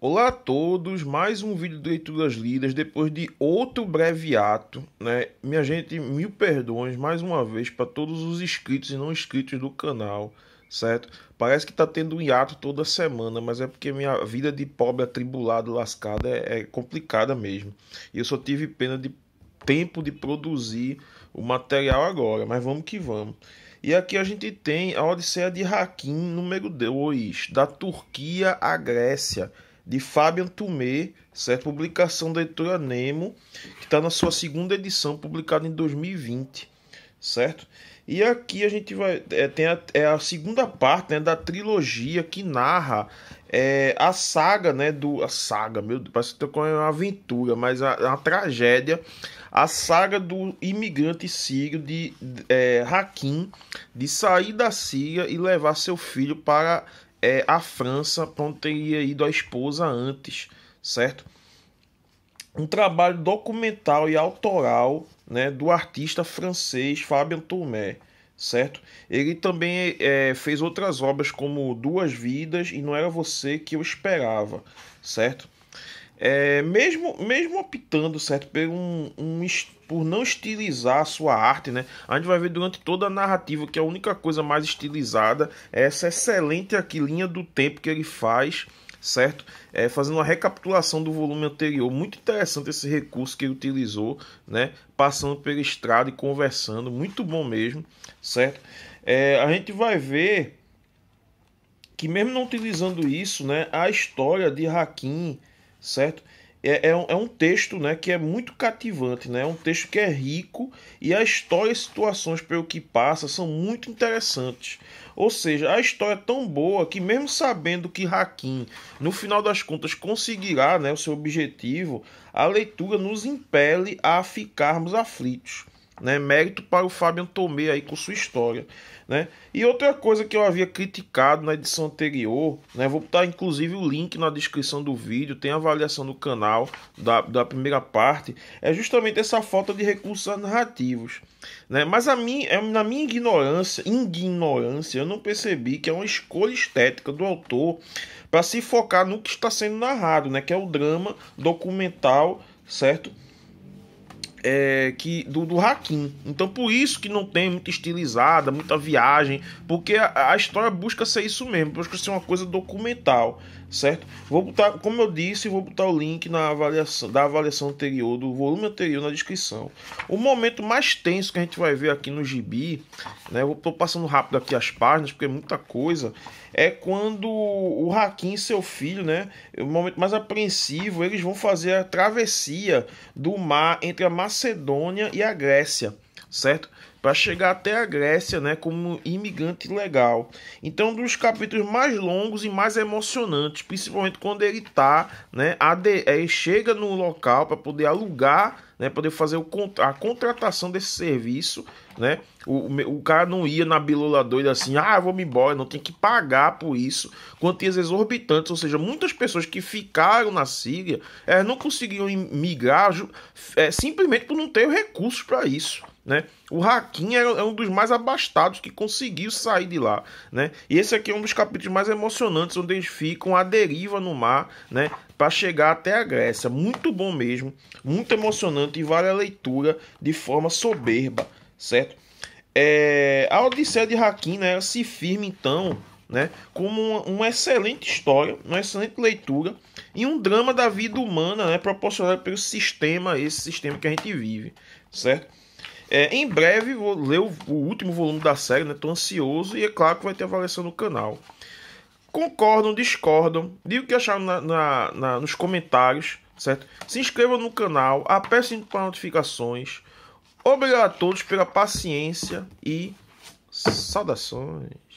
Olá a todos, mais um vídeo do Leituras Lidas, depois de outro breve ato, né? Minha gente, mil perdões mais uma vez para todos os inscritos e não inscritos do canal, certo? Parece que tá tendo um hiato toda semana, mas é porque minha vida de pobre atribulado, lascada, é, é complicada mesmo. E eu só tive pena de tempo de produzir o material agora, mas vamos que vamos. E aqui a gente tem a Odisseia de Hakim, número 2, da Turquia à Grécia de Fabian Tumé, certo? Publicação da editora Nemo, que está na sua segunda edição, publicada em 2020, certo? E aqui a gente vai. É, tem a, é a segunda parte né, da trilogia que narra é, a saga, né? Do, a saga, meu Deus, parece que é uma aventura, mas a, a tragédia. A saga do imigrante sírio de é, Hakim de sair da Síria e levar seu filho para é, a França para teria ido a esposa antes, certo? Um trabalho documental e autoral né, do artista francês Fabien Tourmé, certo? Ele também é, fez outras obras como Duas Vidas e Não Era Você Que Eu Esperava, certo? É, mesmo, mesmo optando certo por, um, um, por não estilizar a sua arte, né? a gente vai ver durante toda a narrativa que a única coisa mais estilizada é essa excelente aqui linha do tempo que ele faz, certo? É, fazendo uma recapitulação do volume anterior. Muito interessante esse recurso que ele utilizou, né? passando pela estrada e conversando, muito bom mesmo, certo? É, a gente vai ver que mesmo não utilizando isso, né, a história de Hakim certo? É, é, um, é, um, texto né, que é muito cativante, né? é um texto que é rico e a história e situações pelo que passa são muito interessantes. Ou seja, a história é tão boa que, mesmo sabendo que Hakim, no final das contas, conseguirá né, o seu objetivo, a leitura nos impele a ficarmos aflitos. Né? Mérito para o Fábio Tomé aí com sua história. Né? E outra coisa que eu havia criticado na edição anterior, né? vou botar inclusive o link na descrição do vídeo, tem avaliação do canal da, da primeira parte, é justamente essa falta de recursos narrativos. Né? Mas a mim, é, na minha ignorância, ignorância, eu não percebi que é uma escolha estética do autor para se focar no que está sendo narrado, né? que é o drama documental, certo? é, que do, do Hakim. Então por isso que não tem muita estilizada, muita viagem, porque a, a, história busca ser isso mesmo, busca ser uma coisa documental, certo? Vou botar, como eu disse, vou botar o link na avaliação da avaliação anterior do volume anterior na descrição. O momento mais tenso que a gente vai ver aqui no Gibi, né? Vou tô passando rápido aqui as páginas porque é muita coisa. É quando o Hakim e seu filho, né? É o momento mais apreensivo, eles vão fazer a travessia do mar entre a Macedônia e a Grécia, certo? para chegar até a Grécia, né, como imigrante legal. Então, um dos capítulos mais longos e mais emocionantes, principalmente quando ele tá, né, ele é, chega no local para poder alugar, né, poder fazer o, a contratação desse serviço, né? O, o cara não ia na bilula doida assim, ah, vou me embora, não tem que pagar por isso. Quantias exorbitantes, ou seja, muitas pessoas que ficaram na Síria, é, não conseguiam migrar é, simplesmente por não ter recursos para isso. Né? O Hakim é, é um dos mais abastados que conseguiu sair de lá, né? E esse aqui é um dos capítulos mais emocionantes, onde eles ficam à deriva no mar, né? Para chegar até a Grécia. Muito bom mesmo, muito emocionante e vale a leitura de forma soberba, certo? É, a Odisseia de Hakim né, se firma, então, né, como uma, uma, excelente história, uma excelente leitura e um drama da vida humana né, proporcionado pelo sistema, esse sistema que a gente vive, certo? É, em breve vou ler o, o, último volume da série, né? Tô ansioso e é claro que vai ter avaliação no canal. Concordam, discordam, Digo o que acharam na, na, na, nos comentários, certo? Se inscrevam no canal, apertem para notificações. Obrigado a todos pela paciência e saudações.